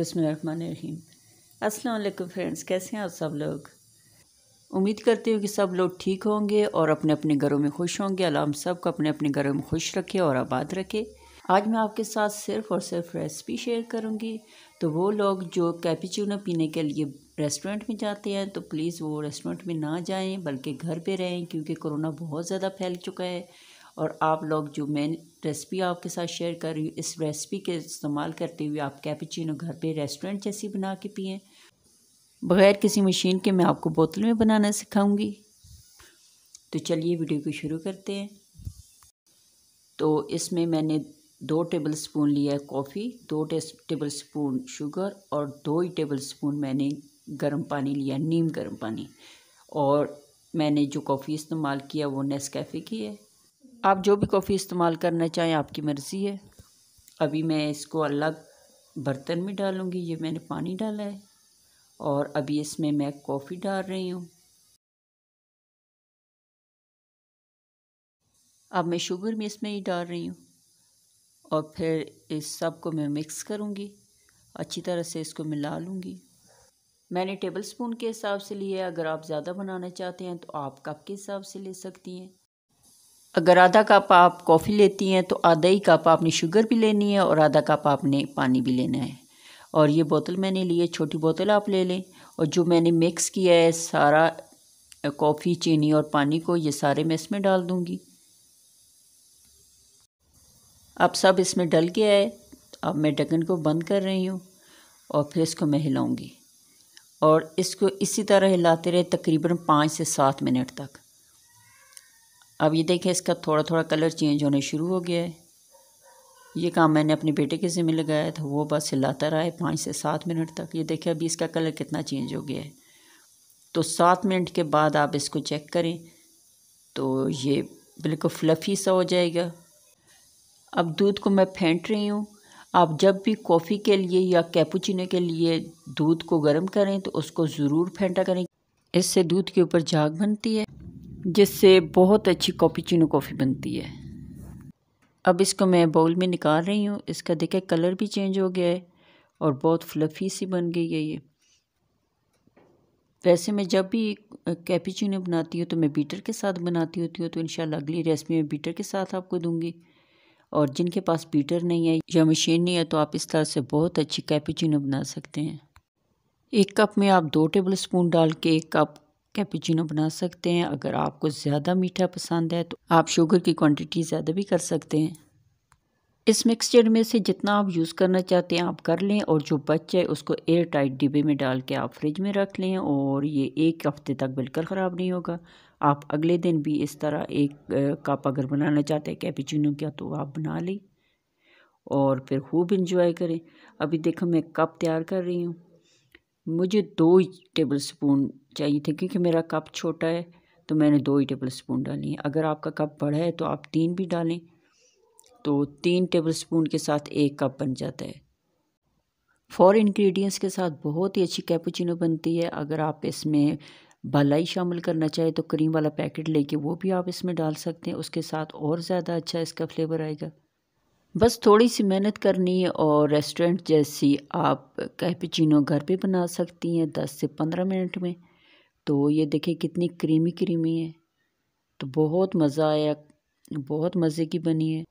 बसमीम अस्सलाम फ्रेंड्स कैसे हैं आप सब लोग उम्मीद करती हूँ कि सब लोग ठीक होंगे और अपने अपने घरों में खुश होंगे अल्लाह हम सब को अपने अपने घरों में खुश रखे और आबाद रखे आज मैं आपके साथ सिर्फ़ और सिर्फ रेसिपी शेयर करूँगी तो वो लोग जो कैपेचूनो पीने के लिए रेस्टोरेंट में जाते हैं तो प्लीज़ वो रेस्टोरेंट में ना जाएँ बल्कि घर पर रहें क्योंकि कोरोना बहुत ज़्यादा फैल चुका है और आप लोग जो मैं रेसिपी आपके साथ शेयर कर रही हूँ इस रेसिपी के इस्तेमाल करते हुए आप कैपेचिनो घर पे रेस्टोरेंट जैसी बना के पिए बग़ैर किसी मशीन के मैं आपको बोतल में बनाना सिखाऊंगी तो चलिए वीडियो को शुरू करते हैं तो इसमें मैंने दो टेबल स्पून लिया है कॉफ़ी दो टेबल स्पून शुगर और दो ही टेबल स्पून मैंने गर्म पानी लिया नीम गर्म पानी और मैंने जो कॉफ़ी इस्तेमाल किया वो नेस्कैफ़े की है आप जो भी कॉफ़ी इस्तेमाल करना चाहें आपकी मर्ज़ी है अभी मैं इसको अलग बर्तन में डालूँगी ये मैंने पानी डाला है और अभी इसमें मैं कॉफ़ी डाल रही हूँ अब मैं शुगर में इसमें ही डाल रही हूँ और फिर इस सब को मैं मिक्स करूँगी अच्छी तरह से इसको मिला लूँगी मैंने टेबल स्पून के हिसाब से लिया है अगर आप ज़्यादा बनाना चाहते हैं तो आप कप के हिसाब से ले सकती हैं अगर आधा कप आप कॉफ़ी लेती हैं तो आधा ही कप आपने शुगर भी लेनी है और आधा कप आपने पानी भी लेना है और ये बोतल मैंने ली है छोटी बोतल आप ले लें और जो मैंने मिक्स किया है सारा कॉफ़ी चीनी और पानी को ये सारे मैं इसमें डाल दूँगी अब सब इसमें डल गया है अब मैं ढक्कन को बंद कर रही हूँ और फिर इसको मैं हिलाऊँगी और इसको इसी तरह हिलाते रहे तकरीबन पाँच से सात मिनट तक अब ये देखें इसका थोड़ा थोड़ा कलर चेंज होने शुरू हो गया है ये काम मैंने अपने बेटे के ज़िम्मे लगाया था वो बस हिलाता रहा है पाँच से सात मिनट तक ये देखें अभी इसका कलर कितना चेंज हो गया है तो सात मिनट के बाद आप इसको चेक करें तो ये बिल्कुल फ्लफ़ी सा हो जाएगा अब दूध को मैं फेंट रही हूँ आप जब भी कॉफ़ी के लिए या कैपूचिनो के लिए दूध को गर्म करें तो उसको ज़रूर फेंटा करें इससे दूध के ऊपर झाग बनती है जिससे बहुत अच्छी कॉपीचिनो कॉफ़ी बनती है अब इसको मैं बाउल में निकाल रही हूँ इसका देखें कलर भी चेंज हो गया है और बहुत फ्लफ़ी सी बन गई है ये वैसे मैं जब भी कैपीचिनो बनाती हूँ तो मैं बीटर के साथ बनाती होती हूँ तो इन अगली रेसिपी में बीटर के साथ आपको दूँगी और जिनके पास बीटर नहीं है या मशीन नहीं है तो आप इस तरह से बहुत अच्छी कैपीचिनो बना सकते हैं एक कप में आप दो टेबल स्पून डाल के एक कप कैपीचिनो बना सकते हैं अगर आपको ज़्यादा मीठा पसंद है तो आप शुगर की क्वांटिटी ज़्यादा भी कर सकते हैं इस मिक्सचर में से जितना आप यूज़ करना चाहते हैं आप कर लें और जो बच है उसको एयर टाइट डिब्बे में डाल के आप फ्रिज में रख लें और ये एक हफ़्ते तक बिल्कुल ख़राब नहीं होगा आप अगले दिन भी इस तरह एक कप अगर बनाना चाहते हैं कैपीचिनो का तो आप बना लें और फिर खूब इंजॉय करें अभी देखो मैं कप तैयार कर रही हूँ मुझे दो ही टेबल स्पून चाहिए थे क्योंकि मेरा कप छोटा है तो मैंने दो ही टेबल स्पून डाली हैं अगर आपका कप बड़ा है तो आप तीन भी डालें तो तीन टेबल स्पून के साथ एक कप बन जाता है फॉर इंग्रेडिएंट्स के साथ बहुत ही अच्छी कैपुचिनो बनती है अगर आप इसमें भलाई शामिल करना चाहें तो क्रीम वाला पैकेट लेके वो भी आप इसमें डाल सकते हैं उसके साथ और ज़्यादा अच्छा इसका फ्लेवर आएगा बस थोड़ी सी मेहनत करनी है और रेस्टोरेंट जैसी आप कैपेचिनो घर पे बना सकती हैं दस से पंद्रह मिनट में तो ये देखें कितनी क्रीमी क्रीमी है तो बहुत मज़ा आया बहुत मज़े की बनी है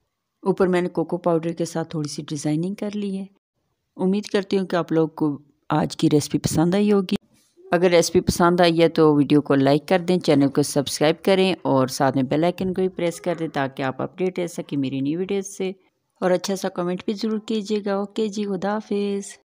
ऊपर मैंने कोको पाउडर के साथ थोड़ी सी डिज़ाइनिंग कर ली है उम्मीद करती हूँ कि आप लोग को आज की रेसिपी पसंद आई होगी अगर रेसिपी पसंद आई है तो वीडियो को लाइक कर दें चैनल को सब्सक्राइब करें और साथ में बेल आइकन को भी प्रेस कर दें ताकि आप अपडेट रह सकें मेरी न्यू वीडियोज़ से और अच्छा सा कमेंट भी ज़रूर कीजिएगा ओके जी खुदाफिज़